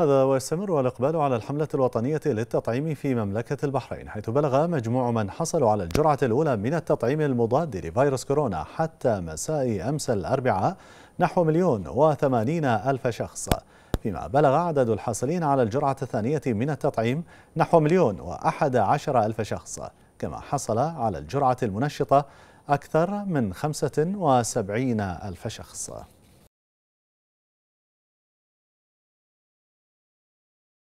هذا ويستمر الإقبال على الحملة الوطنية للتطعيم في مملكة البحرين حيث بلغ مجموع من حصلوا على الجرعة الأولى من التطعيم المضاد لفيروس كورونا حتى مساء أمس الأربعاء نحو مليون وثمانين ألف شخص فيما بلغ عدد الحاصلين على الجرعة الثانية من التطعيم نحو مليون وأحد عشر ألف شخص كما حصل على الجرعة المنشطة أكثر من خمسة وسبعين ألف شخص